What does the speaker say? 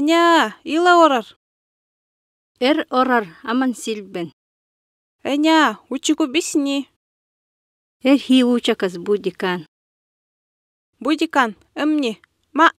Әня, ила орар. Эр орар, аман сильбен. Эня, учику бисни. Эр хи будикан. Будикан, эмни, ма